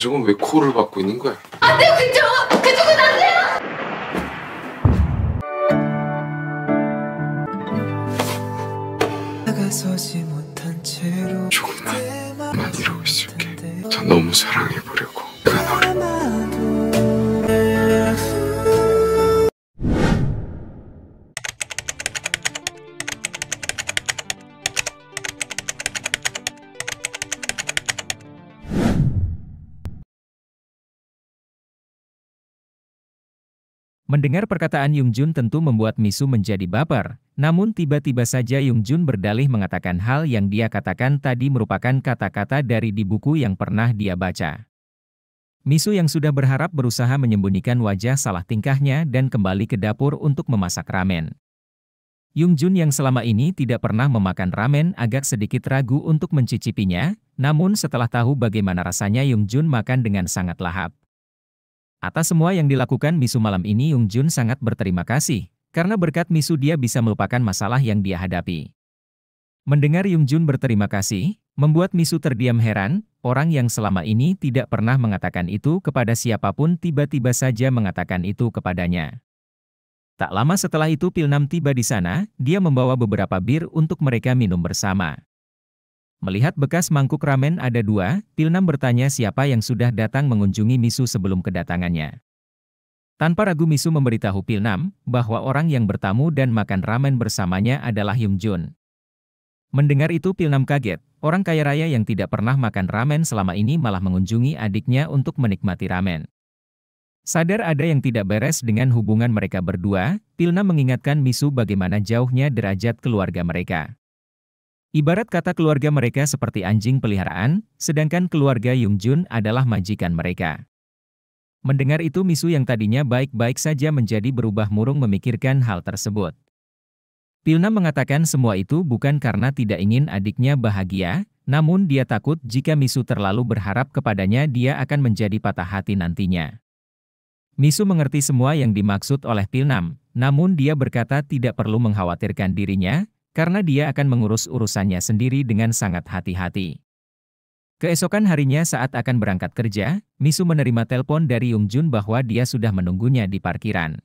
저건 왜 코를 박고 있는 거야? 안 돼요 그쪽! 그쪽은 안 돼요! 다가서지 못한 채로 조금만 만 이러고 있을게 전 너무 사랑해 Mendengar perkataan Yung Jun tentu membuat Misu menjadi baper, namun tiba-tiba saja Yung Jun berdalih mengatakan hal yang dia katakan tadi merupakan kata-kata dari di buku yang pernah dia baca. Misu yang sudah berharap berusaha menyembunyikan wajah salah tingkahnya dan kembali ke dapur untuk memasak ramen. Yung Jun yang selama ini tidak pernah memakan ramen agak sedikit ragu untuk mencicipinya, namun setelah tahu bagaimana rasanya Yung Jun makan dengan sangat lahap. Atas semua yang dilakukan Misu malam ini Yung Jun sangat berterima kasih, karena berkat Misu dia bisa melupakan masalah yang dia hadapi. Mendengar Yung Jun berterima kasih, membuat Misu terdiam heran, orang yang selama ini tidak pernah mengatakan itu kepada siapapun tiba-tiba saja mengatakan itu kepadanya. Tak lama setelah itu Pilnam tiba di sana, dia membawa beberapa bir untuk mereka minum bersama. Melihat bekas mangkuk ramen ada dua, Pilnam bertanya siapa yang sudah datang mengunjungi Misu sebelum kedatangannya. Tanpa ragu Misu memberitahu Pilnam bahwa orang yang bertamu dan makan ramen bersamanya adalah Hyung Jun. Mendengar itu Pilnam kaget, orang kaya raya yang tidak pernah makan ramen selama ini malah mengunjungi adiknya untuk menikmati ramen. Sadar ada yang tidak beres dengan hubungan mereka berdua, Pilnam mengingatkan Misu bagaimana jauhnya derajat keluarga mereka. Ibarat kata keluarga mereka seperti anjing peliharaan, sedangkan keluarga Jun adalah majikan mereka. Mendengar itu Misu yang tadinya baik-baik saja menjadi berubah murung memikirkan hal tersebut. Pilna mengatakan semua itu bukan karena tidak ingin adiknya bahagia, namun dia takut jika Misu terlalu berharap kepadanya dia akan menjadi patah hati nantinya. Misu mengerti semua yang dimaksud oleh Pilnam, namun dia berkata tidak perlu mengkhawatirkan dirinya, karena dia akan mengurus urusannya sendiri dengan sangat hati-hati. Keesokan harinya saat akan berangkat kerja, Misu menerima telepon dari Yung Jun bahwa dia sudah menunggunya di parkiran.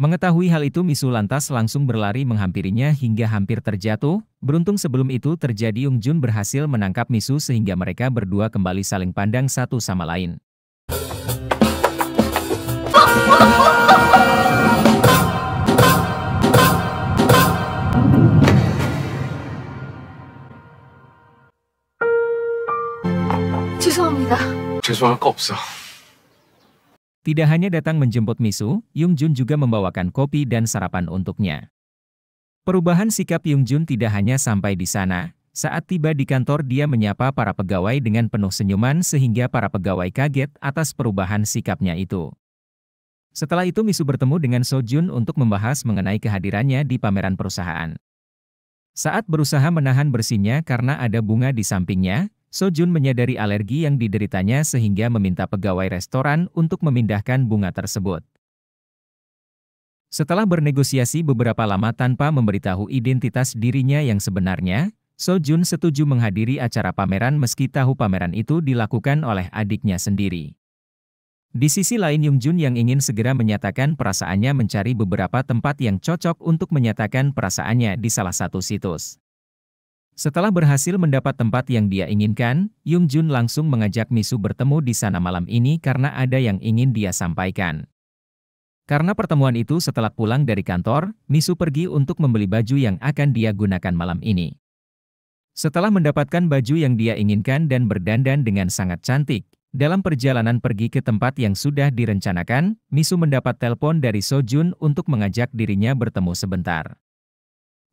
Mengetahui hal itu Misu lantas langsung berlari menghampirinya hingga hampir terjatuh. Beruntung sebelum itu terjadi Yung Jun berhasil menangkap Misu sehingga mereka berdua kembali saling pandang satu sama lain. Tidak hanya datang menjemput Misu, Yung Jun juga membawakan kopi dan sarapan untuknya. Perubahan sikap Yung Jun tidak hanya sampai di sana. Saat tiba di kantor dia menyapa para pegawai dengan penuh senyuman sehingga para pegawai kaget atas perubahan sikapnya itu. Setelah itu Misu bertemu dengan So Jun untuk membahas mengenai kehadirannya di pameran perusahaan. Saat berusaha menahan bersihnya karena ada bunga di sampingnya, Sojun menyadari alergi yang dideritanya sehingga meminta pegawai restoran untuk memindahkan bunga tersebut. Setelah bernegosiasi beberapa lama tanpa memberitahu identitas dirinya yang sebenarnya, Sojun setuju menghadiri acara pameran meski tahu pameran itu dilakukan oleh adiknya sendiri. Di sisi lain Yungjun yang ingin segera menyatakan perasaannya mencari beberapa tempat yang cocok untuk menyatakan perasaannya di salah satu situs. Setelah berhasil mendapat tempat yang dia inginkan, Yung Jun langsung mengajak Misu bertemu di sana malam ini karena ada yang ingin dia sampaikan. Karena pertemuan itu setelah pulang dari kantor, Misu pergi untuk membeli baju yang akan dia gunakan malam ini. Setelah mendapatkan baju yang dia inginkan dan berdandan dengan sangat cantik, dalam perjalanan pergi ke tempat yang sudah direncanakan, Misu mendapat telepon dari Sojun untuk mengajak dirinya bertemu sebentar.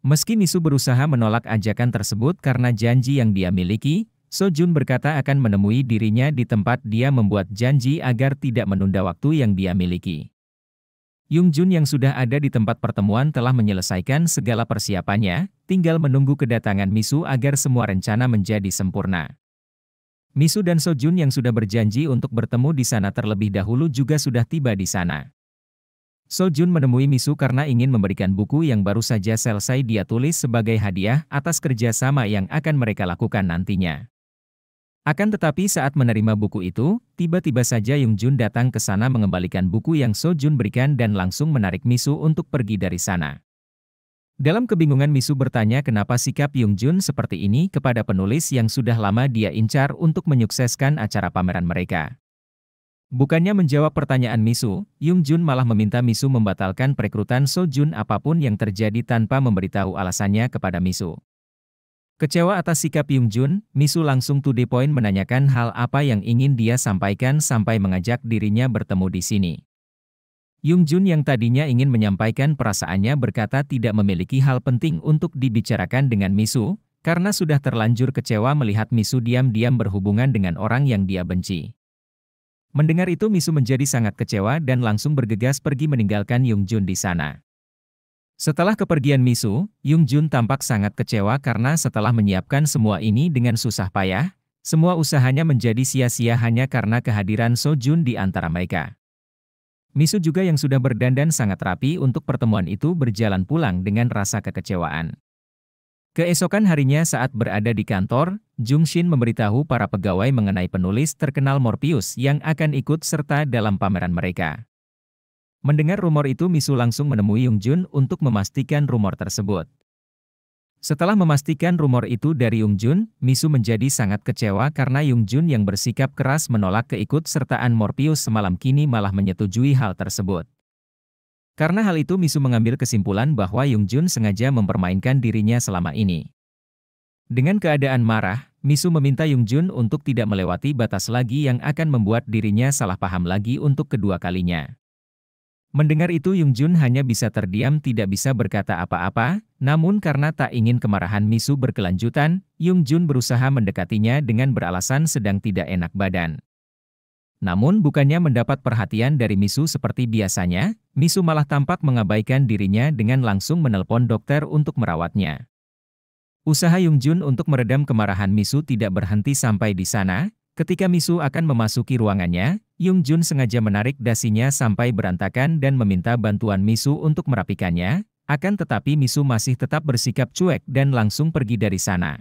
Meski Misu berusaha menolak ajakan tersebut karena janji yang dia miliki, Sojun berkata akan menemui dirinya di tempat dia membuat janji agar tidak menunda waktu yang dia miliki. Yung Jun yang sudah ada di tempat pertemuan telah menyelesaikan segala persiapannya, tinggal menunggu kedatangan Misu agar semua rencana menjadi sempurna. Misu dan Sojun yang sudah berjanji untuk bertemu di sana terlebih dahulu juga sudah tiba di sana. Sojun menemui Misu karena ingin memberikan buku yang baru saja selesai dia tulis sebagai hadiah atas kerjasama yang akan mereka lakukan nantinya. Akan tetapi saat menerima buku itu, tiba-tiba saja Yongjun datang ke sana mengembalikan buku yang Sojun berikan dan langsung menarik Misu untuk pergi dari sana. Dalam kebingungan Misu bertanya kenapa sikap Yongjun seperti ini kepada penulis yang sudah lama dia incar untuk menyukseskan acara pameran mereka. Bukannya menjawab pertanyaan Misu, Yung Jun malah meminta Misu membatalkan perekrutan So Jun apapun yang terjadi tanpa memberitahu alasannya kepada Misu. Kecewa atas sikap Yung Jun, Misu langsung to the point menanyakan hal apa yang ingin dia sampaikan sampai mengajak dirinya bertemu di sini. Yung Jun yang tadinya ingin menyampaikan perasaannya berkata tidak memiliki hal penting untuk dibicarakan dengan Misu, karena sudah terlanjur kecewa melihat Misu diam-diam berhubungan dengan orang yang dia benci. Mendengar itu Misu menjadi sangat kecewa dan langsung bergegas pergi meninggalkan Yung Jun di sana. Setelah kepergian Misu, Yung Jun tampak sangat kecewa karena setelah menyiapkan semua ini dengan susah payah, semua usahanya menjadi sia-sia hanya karena kehadiran So Jun di antara mereka. Misu juga yang sudah berdandan sangat rapi untuk pertemuan itu berjalan pulang dengan rasa kekecewaan. Keesokan harinya saat berada di kantor, Jung Shin memberitahu para pegawai mengenai penulis terkenal Morpheus yang akan ikut serta dalam pameran mereka. Mendengar rumor itu Misu langsung menemui Yung Jun untuk memastikan rumor tersebut. Setelah memastikan rumor itu dari Yung Jun, Misu menjadi sangat kecewa karena Yung Jun yang bersikap keras menolak keikutsertaan Morpheus semalam kini malah menyetujui hal tersebut. Karena hal itu Misu mengambil kesimpulan bahwa Yung Jun sengaja mempermainkan dirinya selama ini. Dengan keadaan marah, Misu meminta Yung Jun untuk tidak melewati batas lagi yang akan membuat dirinya salah paham lagi untuk kedua kalinya. Mendengar itu Yung Jun hanya bisa terdiam tidak bisa berkata apa-apa, namun karena tak ingin kemarahan Misu berkelanjutan, Yung Jun berusaha mendekatinya dengan beralasan sedang tidak enak badan. Namun bukannya mendapat perhatian dari Misu seperti biasanya, Misu malah tampak mengabaikan dirinya dengan langsung menelpon dokter untuk merawatnya. Usaha Yung Jun untuk meredam kemarahan Misu tidak berhenti sampai di sana. Ketika Misu akan memasuki ruangannya, Yung Jun sengaja menarik dasinya sampai berantakan dan meminta bantuan Misu untuk merapikannya, akan tetapi Misu masih tetap bersikap cuek dan langsung pergi dari sana.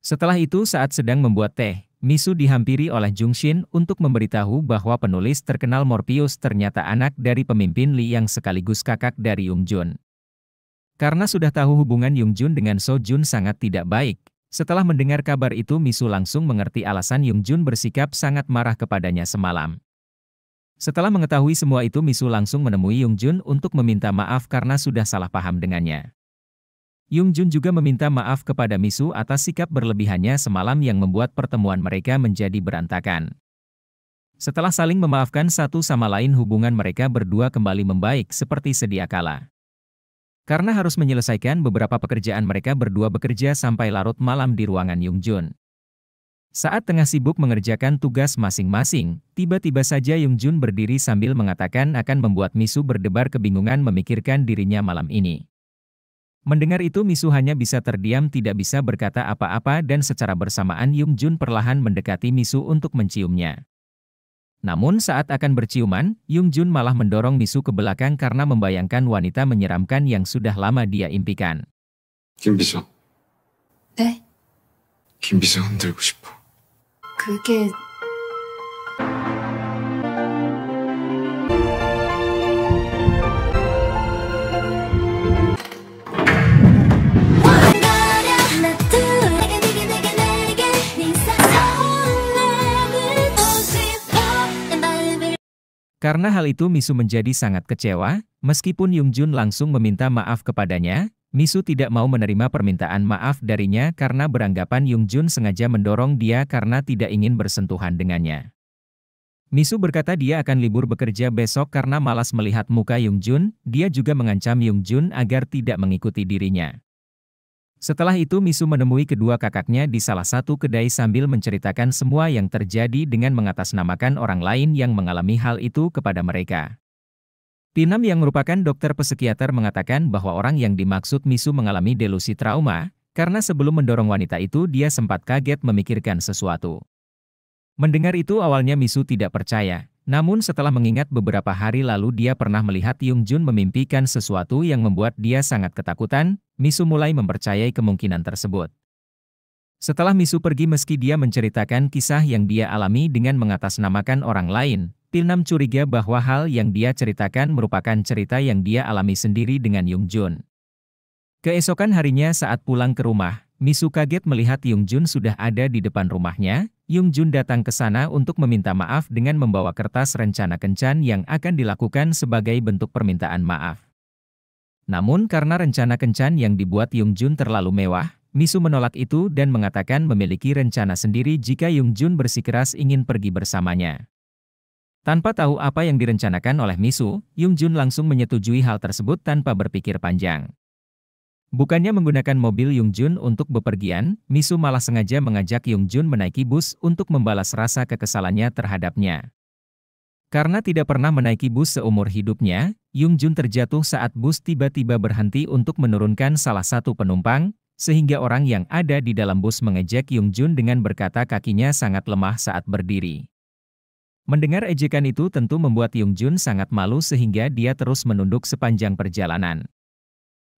Setelah itu saat sedang membuat teh, Misu dihampiri oleh Jungshin untuk memberitahu bahwa penulis terkenal Morpheus ternyata anak dari pemimpin Li yang sekaligus kakak dari Yung Jun. Karena sudah tahu hubungan Yung Jun dengan So Jun sangat tidak baik, setelah mendengar kabar itu Misu langsung mengerti alasan Yung Jun bersikap sangat marah kepadanya semalam. Setelah mengetahui semua itu Misu langsung menemui Yung Jun untuk meminta maaf karena sudah salah paham dengannya. Yung Jun juga meminta maaf kepada Misu atas sikap berlebihannya semalam yang membuat pertemuan mereka menjadi berantakan. Setelah saling memaafkan satu sama lain hubungan mereka berdua kembali membaik seperti sedia kala. Karena harus menyelesaikan beberapa pekerjaan mereka berdua bekerja sampai larut malam di ruangan Yung Jun. Saat tengah sibuk mengerjakan tugas masing-masing, tiba-tiba saja Yung Jun berdiri sambil mengatakan akan membuat Misu berdebar kebingungan memikirkan dirinya malam ini. Mendengar itu Misu hanya bisa terdiam tidak bisa berkata apa-apa dan secara bersamaan Yum Jun perlahan mendekati Misu untuk menciumnya. Namun saat akan berciuman, Yum Jun malah mendorong Misu ke belakang karena membayangkan wanita menyeramkan yang sudah lama dia impikan. Kim Bisu. Eh? Kim Bisu 흔들고 싶어. 그게... Karena hal itu Misu menjadi sangat kecewa, meskipun Yung Jun langsung meminta maaf kepadanya, Misu tidak mau menerima permintaan maaf darinya karena beranggapan Yung Jun sengaja mendorong dia karena tidak ingin bersentuhan dengannya. Misu berkata dia akan libur bekerja besok karena malas melihat muka Yung Jun, dia juga mengancam Yung Jun agar tidak mengikuti dirinya. Setelah itu Misu menemui kedua kakaknya di salah satu kedai sambil menceritakan semua yang terjadi dengan mengatasnamakan orang lain yang mengalami hal itu kepada mereka. Pinam yang merupakan dokter psikiater mengatakan bahwa orang yang dimaksud Misu mengalami delusi trauma, karena sebelum mendorong wanita itu dia sempat kaget memikirkan sesuatu. Mendengar itu awalnya Misu tidak percaya, namun setelah mengingat beberapa hari lalu dia pernah melihat Yung Jun memimpikan sesuatu yang membuat dia sangat ketakutan, Misu mulai mempercayai kemungkinan tersebut. Setelah Misu pergi meski dia menceritakan kisah yang dia alami dengan mengatasnamakan orang lain, Pilnam curiga bahwa hal yang dia ceritakan merupakan cerita yang dia alami sendiri dengan Yung Jun. Keesokan harinya saat pulang ke rumah, Misu kaget melihat Yung Jun sudah ada di depan rumahnya, Yung Jun datang ke sana untuk meminta maaf dengan membawa kertas rencana kencan yang akan dilakukan sebagai bentuk permintaan maaf. Namun karena rencana kencan yang dibuat Yung Jun terlalu mewah, Misu menolak itu dan mengatakan memiliki rencana sendiri jika Yung Jun bersikeras ingin pergi bersamanya. Tanpa tahu apa yang direncanakan oleh Misu, Yung Jun langsung menyetujui hal tersebut tanpa berpikir panjang. Bukannya menggunakan mobil Jun untuk bepergian, Misu malah sengaja mengajak Jun menaiki bus untuk membalas rasa kekesalannya terhadapnya. Karena tidak pernah menaiki bus seumur hidupnya, Jun terjatuh saat bus tiba-tiba berhenti untuk menurunkan salah satu penumpang, sehingga orang yang ada di dalam bus mengejek Jun dengan berkata kakinya sangat lemah saat berdiri. Mendengar ejekan itu tentu membuat Jun sangat malu sehingga dia terus menunduk sepanjang perjalanan.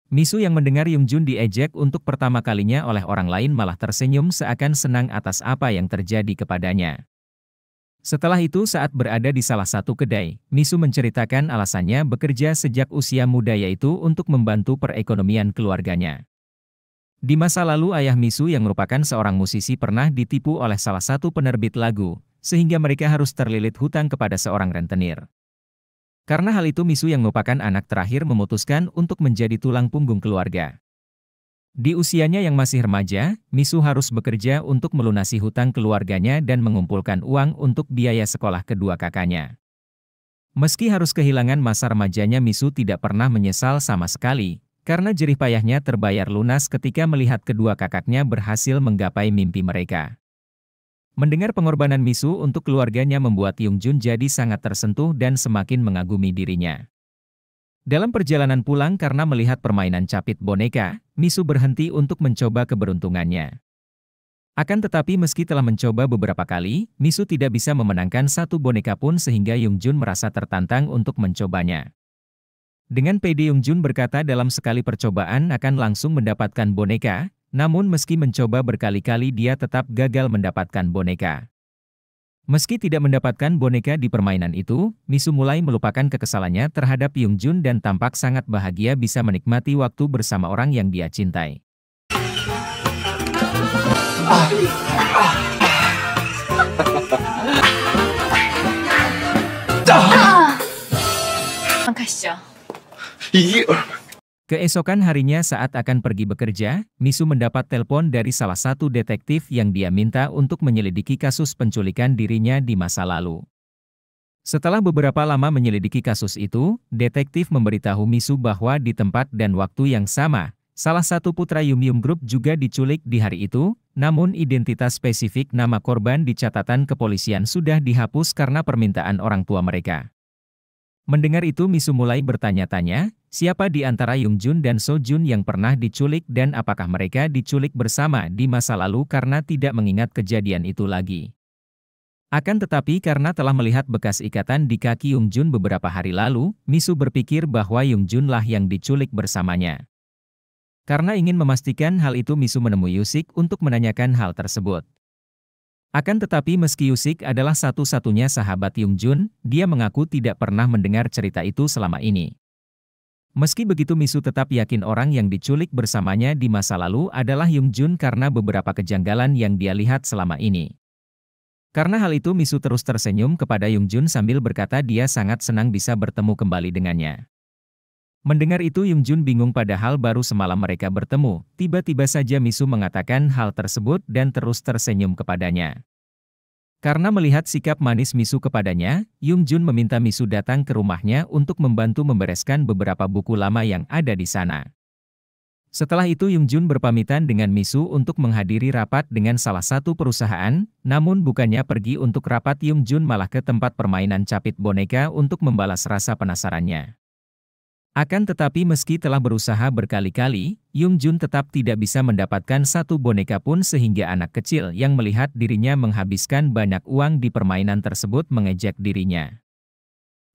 Misu yang mendengar Yung Jun diejek untuk pertama kalinya oleh orang lain malah tersenyum seakan senang atas apa yang terjadi kepadanya. Setelah itu saat berada di salah satu kedai, Misu menceritakan alasannya bekerja sejak usia muda yaitu untuk membantu perekonomian keluarganya. Di masa lalu ayah Misu yang merupakan seorang musisi pernah ditipu oleh salah satu penerbit lagu, sehingga mereka harus terlilit hutang kepada seorang rentenir. Karena hal itu Misu yang merupakan anak terakhir memutuskan untuk menjadi tulang punggung keluarga. Di usianya yang masih remaja, Misu harus bekerja untuk melunasi hutang keluarganya dan mengumpulkan uang untuk biaya sekolah kedua kakaknya. Meski harus kehilangan masa remajanya Misu tidak pernah menyesal sama sekali, karena jerih payahnya terbayar lunas ketika melihat kedua kakaknya berhasil menggapai mimpi mereka. Mendengar pengorbanan Misu untuk keluarganya membuat Yung Jun jadi sangat tersentuh dan semakin mengagumi dirinya. Dalam perjalanan pulang karena melihat permainan capit boneka, Misu berhenti untuk mencoba keberuntungannya. Akan tetapi meski telah mencoba beberapa kali, Misu tidak bisa memenangkan satu boneka pun sehingga Yung Jun merasa tertantang untuk mencobanya. Dengan PD Yung Jun berkata dalam sekali percobaan akan langsung mendapatkan boneka, namun meski mencoba berkali-kali dia tetap gagal mendapatkan boneka. Meski tidak mendapatkan boneka di permainan itu, Misu mulai melupakan kekesalannya terhadap Yung Jun dan tampak sangat bahagia bisa menikmati waktu bersama orang yang dia cintai. Ah, ah, ah. Keesokan harinya saat akan pergi bekerja, Misu mendapat telepon dari salah satu detektif yang dia minta untuk menyelidiki kasus penculikan dirinya di masa lalu. Setelah beberapa lama menyelidiki kasus itu, detektif memberitahu Misu bahwa di tempat dan waktu yang sama, salah satu putra Yum Yum Group juga diculik di hari itu, namun identitas spesifik nama korban di catatan kepolisian sudah dihapus karena permintaan orang tua mereka. Mendengar itu Misu mulai bertanya-tanya, Siapa di antara Jun dan So Jun yang pernah diculik dan apakah mereka diculik bersama di masa lalu karena tidak mengingat kejadian itu lagi? Akan tetapi karena telah melihat bekas ikatan di kaki Jun beberapa hari lalu, Misu berpikir bahwa Jun lah yang diculik bersamanya. Karena ingin memastikan hal itu Misu menemui Yusik untuk menanyakan hal tersebut. Akan tetapi meski Yusik adalah satu-satunya sahabat Jun, dia mengaku tidak pernah mendengar cerita itu selama ini. Meski begitu Misu tetap yakin orang yang diculik bersamanya di masa lalu adalah Yung Jun karena beberapa kejanggalan yang dia lihat selama ini. Karena hal itu Misu terus tersenyum kepada Yung Jun sambil berkata dia sangat senang bisa bertemu kembali dengannya. Mendengar itu Yung Jun bingung padahal baru semalam mereka bertemu, tiba-tiba saja Misu mengatakan hal tersebut dan terus tersenyum kepadanya. Karena melihat sikap manis Misu kepadanya, Yung Jun meminta Misu datang ke rumahnya untuk membantu membereskan beberapa buku lama yang ada di sana. Setelah itu Yung Jun berpamitan dengan Misu untuk menghadiri rapat dengan salah satu perusahaan, namun bukannya pergi untuk rapat Yung Jun malah ke tempat permainan capit boneka untuk membalas rasa penasarannya. Akan tetapi meski telah berusaha berkali-kali, Yung Jun tetap tidak bisa mendapatkan satu boneka pun sehingga anak kecil yang melihat dirinya menghabiskan banyak uang di permainan tersebut mengejek dirinya.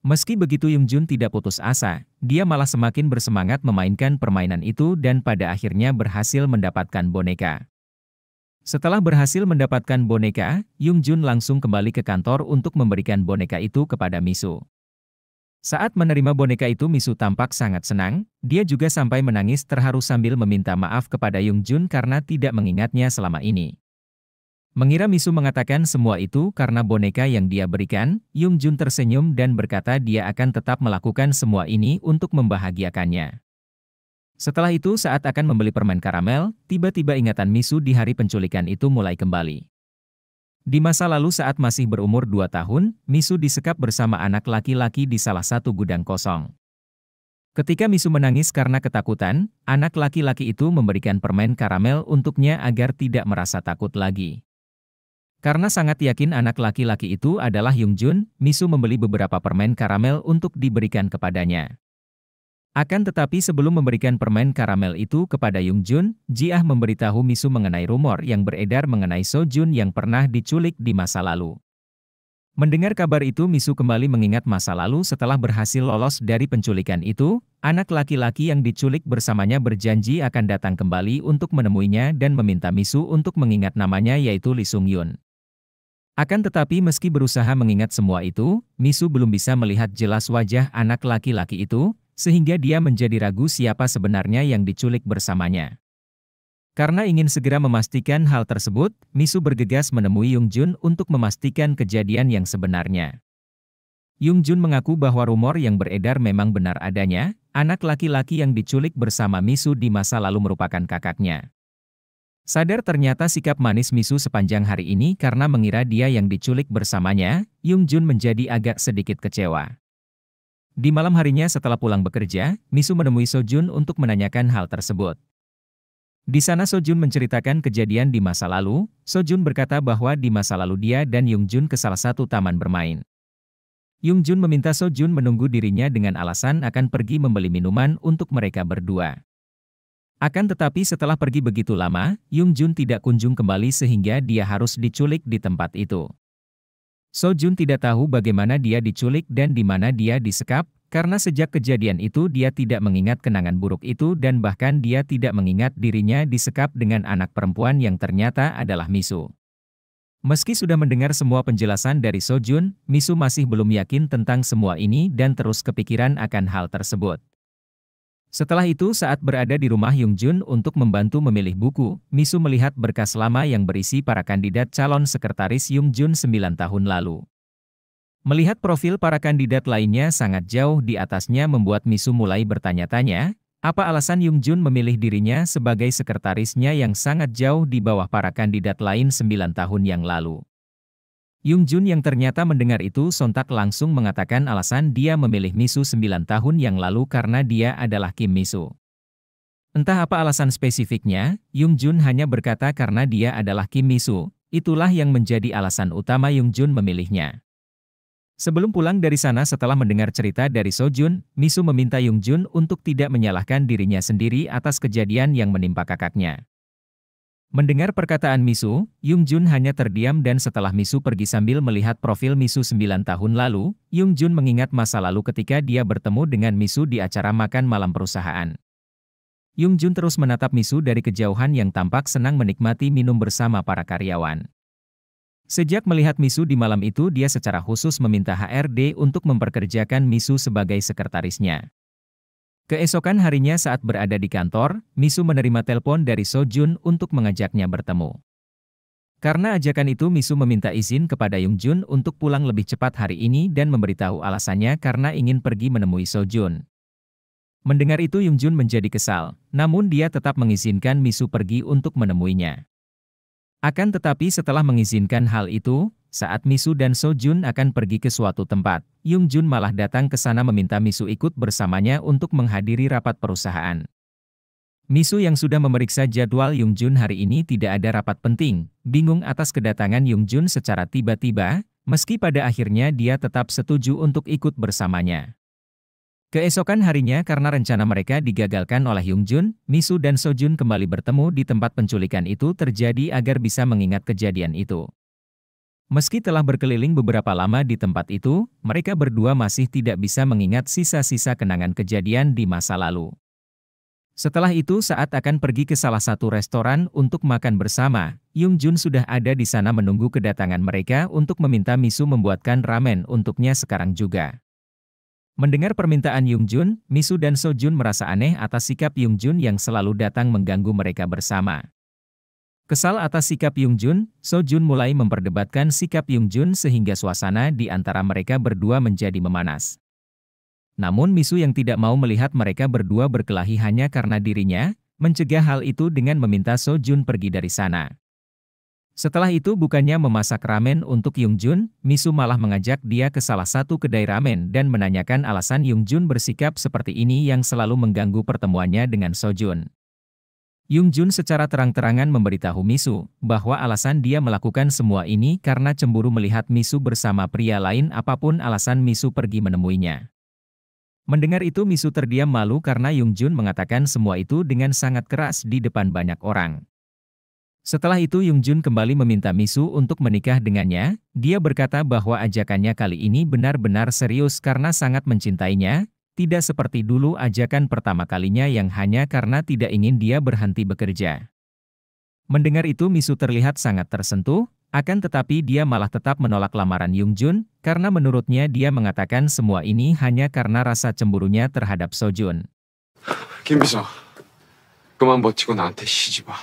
Meski begitu Yung Jun tidak putus asa, dia malah semakin bersemangat memainkan permainan itu dan pada akhirnya berhasil mendapatkan boneka. Setelah berhasil mendapatkan boneka, Yung Jun langsung kembali ke kantor untuk memberikan boneka itu kepada Misu. Saat menerima boneka itu Misu tampak sangat senang, dia juga sampai menangis terharu sambil meminta maaf kepada Yung Jun karena tidak mengingatnya selama ini. Mengira Misu mengatakan semua itu karena boneka yang dia berikan, Yung Jun tersenyum dan berkata dia akan tetap melakukan semua ini untuk membahagiakannya. Setelah itu saat akan membeli permen karamel, tiba-tiba ingatan Misu di hari penculikan itu mulai kembali. Di masa lalu saat masih berumur 2 tahun, Misu disekap bersama anak laki-laki di salah satu gudang kosong. Ketika Misu menangis karena ketakutan, anak laki-laki itu memberikan permen karamel untuknya agar tidak merasa takut lagi. Karena sangat yakin anak laki-laki itu adalah Jun, Misu membeli beberapa permen karamel untuk diberikan kepadanya. Akan tetapi sebelum memberikan permen karamel itu kepada Yung Jun, Ji Ah memberitahu Misu mengenai rumor yang beredar mengenai So Jun yang pernah diculik di masa lalu. Mendengar kabar itu Misu kembali mengingat masa lalu setelah berhasil lolos dari penculikan itu, anak laki-laki yang diculik bersamanya berjanji akan datang kembali untuk menemuinya dan meminta Misu untuk mengingat namanya yaitu Lee Sung Yun. Akan tetapi meski berusaha mengingat semua itu, Misu belum bisa melihat jelas wajah anak laki-laki itu, sehingga dia menjadi ragu siapa sebenarnya yang diculik bersamanya. Karena ingin segera memastikan hal tersebut, Misu bergegas menemui Yung Jun untuk memastikan kejadian yang sebenarnya. Yung Jun mengaku bahwa rumor yang beredar memang benar adanya, anak laki-laki yang diculik bersama Misu di masa lalu merupakan kakaknya. Sadar ternyata sikap manis Misu sepanjang hari ini karena mengira dia yang diculik bersamanya, Yung Jun menjadi agak sedikit kecewa. Di malam harinya setelah pulang bekerja, Misu menemui Sojun untuk menanyakan hal tersebut. Di sana Sojun menceritakan kejadian di masa lalu, Sojun berkata bahwa di masa lalu dia dan Yungjun ke salah satu taman bermain. Yungjun meminta Sojun menunggu dirinya dengan alasan akan pergi membeli minuman untuk mereka berdua. Akan tetapi setelah pergi begitu lama, Yungjun tidak kunjung kembali sehingga dia harus diculik di tempat itu. Sojun tidak tahu bagaimana dia diculik dan di mana dia disekap, karena sejak kejadian itu dia tidak mengingat kenangan buruk itu dan bahkan dia tidak mengingat dirinya disekap dengan anak perempuan yang ternyata adalah Misu. Meski sudah mendengar semua penjelasan dari Sojun, Misu masih belum yakin tentang semua ini dan terus kepikiran akan hal tersebut. Setelah itu saat berada di rumah Jun untuk membantu memilih buku, Misu melihat berkas lama yang berisi para kandidat calon sekretaris Jun 9 tahun lalu. Melihat profil para kandidat lainnya sangat jauh di atasnya membuat Misu mulai bertanya-tanya, apa alasan Jun memilih dirinya sebagai sekretarisnya yang sangat jauh di bawah para kandidat lain 9 tahun yang lalu. Yung Jun yang ternyata mendengar itu sontak langsung mengatakan alasan dia memilih Misu 9 tahun yang lalu karena dia adalah Kim Misu. Entah apa alasan spesifiknya, Yung Jun hanya berkata karena dia adalah Kim Misu, itulah yang menjadi alasan utama Yung Jun memilihnya. Sebelum pulang dari sana setelah mendengar cerita dari So Jun, Misu meminta Yung Jun untuk tidak menyalahkan dirinya sendiri atas kejadian yang menimpa kakaknya. Mendengar perkataan Misu, Yung Jun hanya terdiam dan setelah Misu pergi sambil melihat profil Misu 9 tahun lalu, Yung Jun mengingat masa lalu ketika dia bertemu dengan Misu di acara makan malam perusahaan. Yung Jun terus menatap Misu dari kejauhan yang tampak senang menikmati minum bersama para karyawan. Sejak melihat Misu di malam itu dia secara khusus meminta HRD untuk memperkerjakan Misu sebagai sekretarisnya. Keesokan harinya saat berada di kantor, Misu menerima telepon dari Sojun untuk mengajaknya bertemu. Karena ajakan itu Misu meminta izin kepada Yungjun untuk pulang lebih cepat hari ini dan memberitahu alasannya karena ingin pergi menemui Sojun. Mendengar itu Yungjun menjadi kesal, namun dia tetap mengizinkan Misu pergi untuk menemuinya. Akan tetapi setelah mengizinkan hal itu, saat Misu dan Sojun akan pergi ke suatu tempat, Yung Jun malah datang ke sana meminta Misu ikut bersamanya untuk menghadiri rapat perusahaan. Misu yang sudah memeriksa jadwal Yung Jun hari ini tidak ada rapat penting, bingung atas kedatangan Yung Jun secara tiba-tiba, meski pada akhirnya dia tetap setuju untuk ikut bersamanya. Keesokan harinya karena rencana mereka digagalkan oleh Yung Jun, Misu dan Sojun kembali bertemu di tempat penculikan itu terjadi agar bisa mengingat kejadian itu. Meski telah berkeliling beberapa lama di tempat itu, mereka berdua masih tidak bisa mengingat sisa-sisa kenangan kejadian di masa lalu. Setelah itu saat akan pergi ke salah satu restoran untuk makan bersama, Yung Jun sudah ada di sana menunggu kedatangan mereka untuk meminta Misu membuatkan ramen untuknya sekarang juga. Mendengar permintaan Yung Jun, Misu dan So Jun merasa aneh atas sikap Yung Jun yang selalu datang mengganggu mereka bersama. Kesal atas sikap Yung Jun, So Jun mulai memperdebatkan sikap Yung Jun sehingga suasana di antara mereka berdua menjadi memanas. Namun Misu yang tidak mau melihat mereka berdua berkelahi hanya karena dirinya, mencegah hal itu dengan meminta So Jun pergi dari sana. Setelah itu bukannya memasak ramen untuk Yung Jun, Misu malah mengajak dia ke salah satu kedai ramen dan menanyakan alasan Yung Jun bersikap seperti ini yang selalu mengganggu pertemuannya dengan So Jun. Yung Jun secara terang-terangan memberitahu Misu bahwa alasan dia melakukan semua ini karena cemburu melihat Misu bersama pria lain apapun alasan Misu pergi menemuinya. Mendengar itu Misu terdiam malu karena Yung Jun mengatakan semua itu dengan sangat keras di depan banyak orang. Setelah itu Yung Jun kembali meminta Misu untuk menikah dengannya. Dia berkata bahwa ajakannya kali ini benar-benar serius karena sangat mencintainya, tidak seperti dulu ajakan pertama kalinya yang hanya karena tidak ingin dia berhenti bekerja. Mendengar itu Misu terlihat sangat tersentuh, akan tetapi dia malah tetap menolak lamaran Yung Jun, karena menurutnya dia mengatakan semua ini hanya karena rasa cemburunya terhadap Sojun. Kim Bisa, 그만 버티고 나한테 시집 와.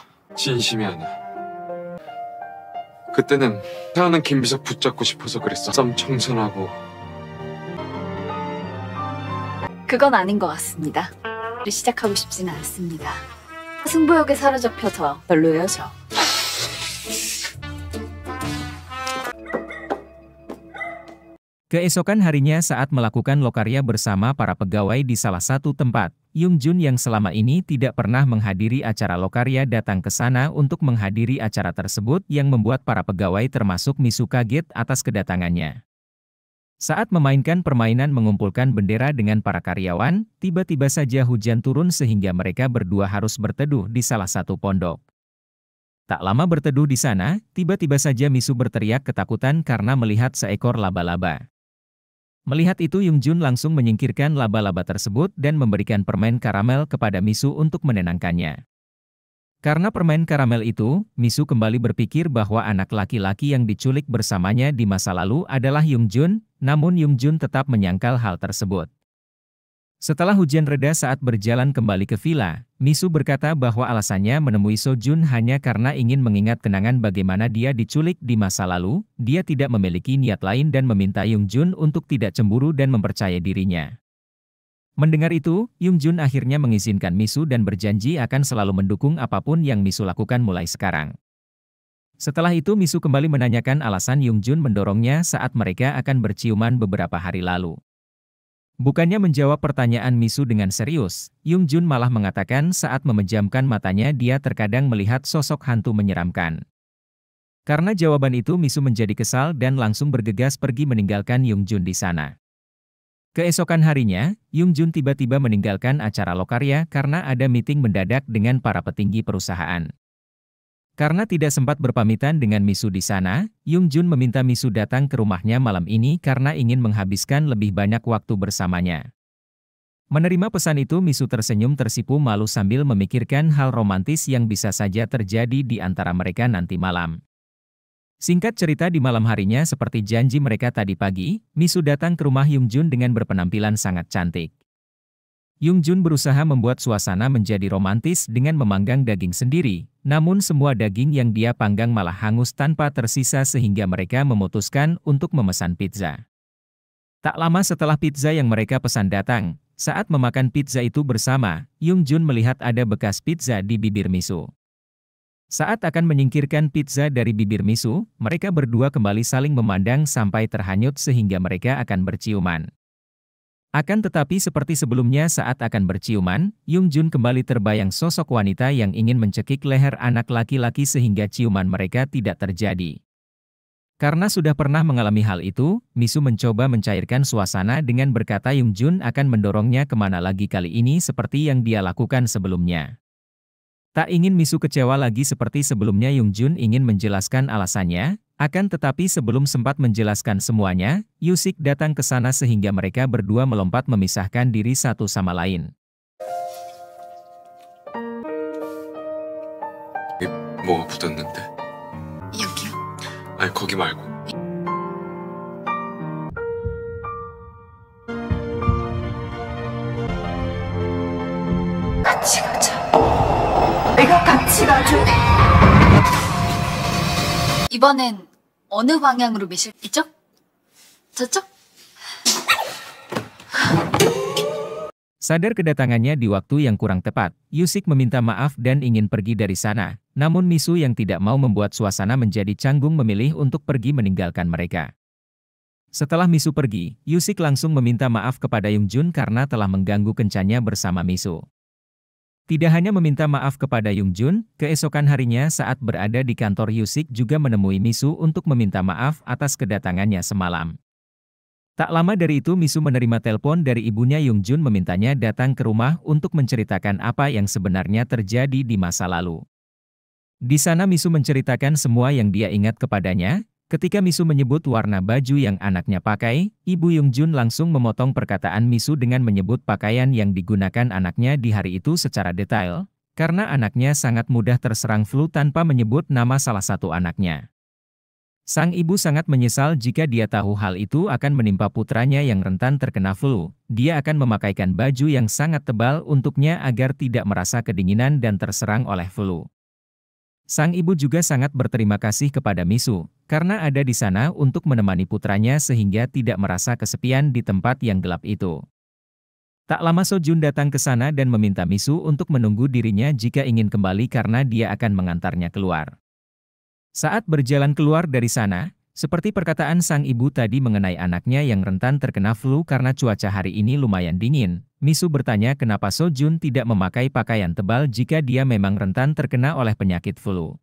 그때는 태어난 김 붙잡고 싶어서 그랬어. 썸 그건 아닌 것 같습니다. 시작하고 싶진 않습니다. 승부욕에 사로잡혀서 별로예요, 저. Keesokan harinya saat melakukan lokaria bersama para pegawai di salah satu tempat, Yung Jun yang selama ini tidak pernah menghadiri acara lokaria datang ke sana untuk menghadiri acara tersebut yang membuat para pegawai termasuk Misu kaget atas kedatangannya. Saat memainkan permainan mengumpulkan bendera dengan para karyawan, tiba-tiba saja hujan turun sehingga mereka berdua harus berteduh di salah satu pondok. Tak lama berteduh di sana, tiba-tiba saja Misu berteriak ketakutan karena melihat seekor laba-laba. Melihat itu Yung Jun langsung menyingkirkan laba-laba tersebut dan memberikan permen karamel kepada Misu untuk menenangkannya. Karena permen karamel itu, Misu kembali berpikir bahwa anak laki-laki yang diculik bersamanya di masa lalu adalah Yung Jun, namun Yung Jun tetap menyangkal hal tersebut. Setelah hujan reda saat berjalan kembali ke villa, Misu berkata bahwa alasannya menemui So Jun hanya karena ingin mengingat kenangan bagaimana dia diculik di masa lalu, dia tidak memiliki niat lain dan meminta Yung Jun untuk tidak cemburu dan mempercaya dirinya. Mendengar itu, Yung Jun akhirnya mengizinkan Misu dan berjanji akan selalu mendukung apapun yang Misu lakukan mulai sekarang. Setelah itu Misu kembali menanyakan alasan Yung Jun mendorongnya saat mereka akan berciuman beberapa hari lalu. Bukannya menjawab pertanyaan Misu dengan serius, Yung Jun malah mengatakan saat memejamkan matanya dia terkadang melihat sosok hantu menyeramkan. Karena jawaban itu Misu menjadi kesal dan langsung bergegas pergi meninggalkan Yung Jun di sana. Keesokan harinya, Yung Jun tiba-tiba meninggalkan acara lokarya karena ada meeting mendadak dengan para petinggi perusahaan. Karena tidak sempat berpamitan dengan Misu di sana, Yung Jun meminta Misu datang ke rumahnya malam ini karena ingin menghabiskan lebih banyak waktu bersamanya. Menerima pesan itu Misu tersenyum tersipu malu sambil memikirkan hal romantis yang bisa saja terjadi di antara mereka nanti malam. Singkat cerita di malam harinya seperti janji mereka tadi pagi, Misu datang ke rumah Yung Jun dengan berpenampilan sangat cantik. Yung Jun berusaha membuat suasana menjadi romantis dengan memanggang daging sendiri, namun semua daging yang dia panggang malah hangus tanpa tersisa sehingga mereka memutuskan untuk memesan pizza. Tak lama setelah pizza yang mereka pesan datang, saat memakan pizza itu bersama, Yung Jun melihat ada bekas pizza di bibir Misu. Saat akan menyingkirkan pizza dari bibir Misu, mereka berdua kembali saling memandang sampai terhanyut sehingga mereka akan berciuman. Akan tetapi seperti sebelumnya saat akan berciuman, Yung Jun kembali terbayang sosok wanita yang ingin mencekik leher anak laki-laki sehingga ciuman mereka tidak terjadi. Karena sudah pernah mengalami hal itu, Misu mencoba mencairkan suasana dengan berkata Yung Jun akan mendorongnya kemana lagi kali ini seperti yang dia lakukan sebelumnya. Tak ingin Misu kecewa lagi seperti sebelumnya Yung Jun ingin menjelaskan alasannya, akan tetapi sebelum sempat menjelaskan semuanya, Yusik datang ke sana sehingga mereka berdua melompat memisahkan diri satu sama lain. Ini, 붙었는데 여기요? 같이 가줘. 이번엔 어느 방향으로 미실 이쪽? 저쪽? Sadar kedatangannya di waktu yang kurang tepat, Yusik meminta maaf dan ingin pergi dari sana. Namun Misu yang tidak mau membuat suasana menjadi canggung memilih untuk pergi meninggalkan mereka. Setelah Misu pergi, Yusik langsung meminta maaf kepada Yungjun karena telah mengganggu kencannya bersama Misu. Tidak hanya meminta maaf kepada Yung Jun, keesokan harinya saat berada di kantor Yusik juga menemui Misu untuk meminta maaf atas kedatangannya semalam. Tak lama dari itu Misu menerima telepon dari ibunya Yung Jun memintanya datang ke rumah untuk menceritakan apa yang sebenarnya terjadi di masa lalu. Di sana Misu menceritakan semua yang dia ingat kepadanya, Ketika Misu menyebut warna baju yang anaknya pakai, Ibu Yongjun langsung memotong perkataan Misu dengan menyebut pakaian yang digunakan anaknya di hari itu secara detail, karena anaknya sangat mudah terserang flu tanpa menyebut nama salah satu anaknya. Sang ibu sangat menyesal jika dia tahu hal itu akan menimpa putranya yang rentan terkena flu. Dia akan memakaikan baju yang sangat tebal untuknya agar tidak merasa kedinginan dan terserang oleh flu. Sang ibu juga sangat berterima kasih kepada Misu, karena ada di sana untuk menemani putranya sehingga tidak merasa kesepian di tempat yang gelap itu. Tak lama Sojun datang ke sana dan meminta Misu untuk menunggu dirinya jika ingin kembali karena dia akan mengantarnya keluar. Saat berjalan keluar dari sana, seperti perkataan sang ibu tadi mengenai anaknya yang rentan terkena flu karena cuaca hari ini lumayan dingin, Misu bertanya kenapa Sojun tidak memakai pakaian tebal jika dia memang rentan terkena oleh penyakit flu.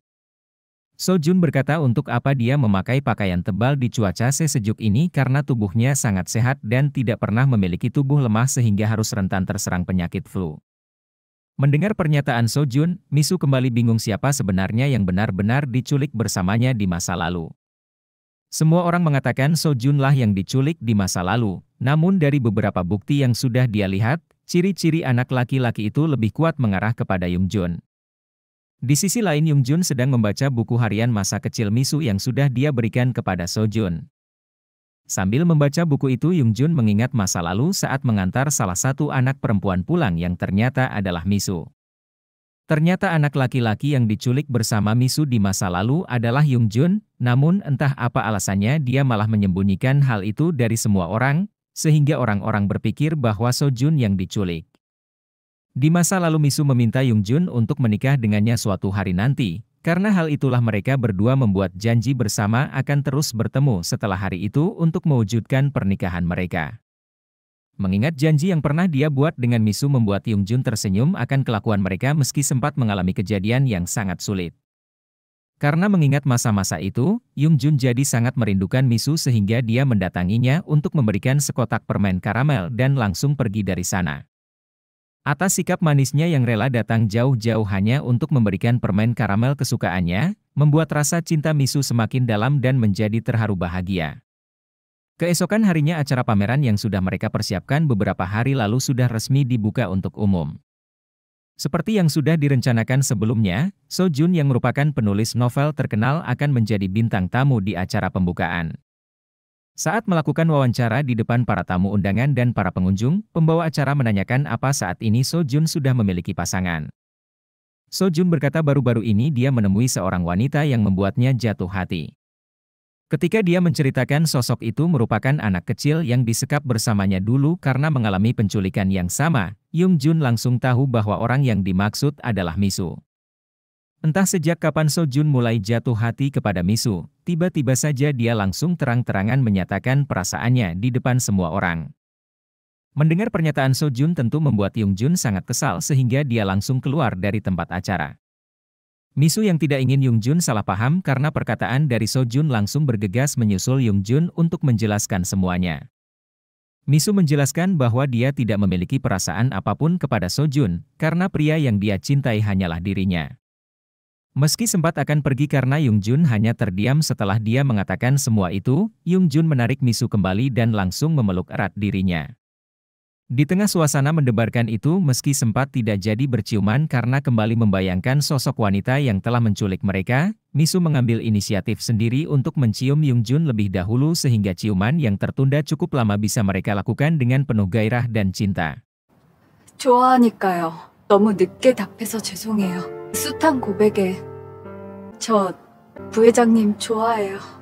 Sojun berkata untuk apa dia memakai pakaian tebal di cuaca sesejuk ini karena tubuhnya sangat sehat dan tidak pernah memiliki tubuh lemah sehingga harus rentan terserang penyakit flu. Mendengar pernyataan Sojun, Misu kembali bingung siapa sebenarnya yang benar-benar diculik bersamanya di masa lalu. Semua orang mengatakan Sojun lah yang diculik di masa lalu, namun dari beberapa bukti yang sudah dia lihat, ciri-ciri anak laki-laki itu lebih kuat mengarah kepada Yungjun. Di sisi lain Yungjun sedang membaca buku harian masa kecil Misu yang sudah dia berikan kepada Sojun. Sambil membaca buku itu Yungjun mengingat masa lalu saat mengantar salah satu anak perempuan pulang yang ternyata adalah Misu. Ternyata anak laki-laki yang diculik bersama Misu di masa lalu adalah Yung Jun, namun entah apa alasannya dia malah menyembunyikan hal itu dari semua orang, sehingga orang-orang berpikir bahwa So Jun yang diculik. Di masa lalu Misu meminta Yung Jun untuk menikah dengannya suatu hari nanti, karena hal itulah mereka berdua membuat janji bersama akan terus bertemu setelah hari itu untuk mewujudkan pernikahan mereka. Mengingat janji yang pernah dia buat dengan Misu membuat Yung Jun tersenyum akan kelakuan mereka meski sempat mengalami kejadian yang sangat sulit. Karena mengingat masa-masa itu, Yung Jun jadi sangat merindukan Misu sehingga dia mendatanginya untuk memberikan sekotak permen karamel dan langsung pergi dari sana. Atas sikap manisnya yang rela datang jauh-jauh hanya untuk memberikan permen karamel kesukaannya, membuat rasa cinta Misu semakin dalam dan menjadi terharu bahagia. Keesokan harinya acara pameran yang sudah mereka persiapkan beberapa hari lalu sudah resmi dibuka untuk umum. Seperti yang sudah direncanakan sebelumnya, So Jun yang merupakan penulis novel terkenal akan menjadi bintang tamu di acara pembukaan. Saat melakukan wawancara di depan para tamu undangan dan para pengunjung, pembawa acara menanyakan apa saat ini So Jun sudah memiliki pasangan. So Jun berkata baru-baru ini dia menemui seorang wanita yang membuatnya jatuh hati. Ketika dia menceritakan sosok itu merupakan anak kecil yang disekap bersamanya dulu karena mengalami penculikan yang sama, Yung Jun langsung tahu bahwa orang yang dimaksud adalah Misu. Entah sejak kapan So Jun mulai jatuh hati kepada Misu, tiba-tiba saja dia langsung terang-terangan menyatakan perasaannya di depan semua orang. Mendengar pernyataan So Jun tentu membuat Yung Jun sangat kesal sehingga dia langsung keluar dari tempat acara. Misu yang tidak ingin Yung Jun salah paham karena perkataan dari So Jun langsung bergegas menyusul Yung Jun untuk menjelaskan semuanya. Misu menjelaskan bahwa dia tidak memiliki perasaan apapun kepada So Jun, karena pria yang dia cintai hanyalah dirinya. Meski sempat akan pergi karena Yung Jun hanya terdiam setelah dia mengatakan semua itu, Yung Jun menarik Misu kembali dan langsung memeluk erat dirinya. Di tengah suasana mendebarkan itu meski sempat tidak jadi berciuman karena kembali membayangkan sosok wanita yang telah menculik mereka, Misu mengambil inisiatif sendiri untuk mencium Yung Jun lebih dahulu sehingga ciuman yang tertunda cukup lama bisa mereka lakukan dengan penuh gairah dan cinta. 좋아하니까요. 너무 늦게 답해서 죄송해요. 숱한 고백에 저 부회장님 좋아해요.